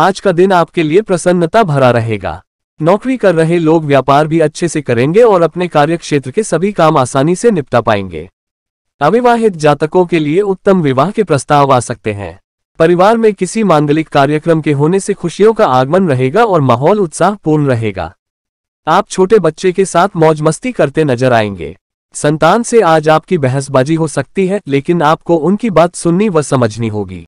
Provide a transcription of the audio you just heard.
आज का दिन आपके लिए प्रसन्नता भरा रहेगा नौकरी कर रहे लोग व्यापार भी अच्छे से करेंगे और अपने कार्य क्षेत्र के सभी काम आसानी से निपटा पाएंगे अविवाहित जातकों के लिए उत्तम विवाह के प्रस्ताव आ सकते हैं परिवार में किसी मांगलिक कार्यक्रम के होने से खुशियों का आगमन रहेगा और माहौल उत्साहपूर्ण रहेगा आप छोटे बच्चे के साथ मौज मस्ती करते नजर आएंगे संतान से आज आपकी बहसबाजी हो सकती है लेकिन आपको उनकी बात सुननी व समझनी होगी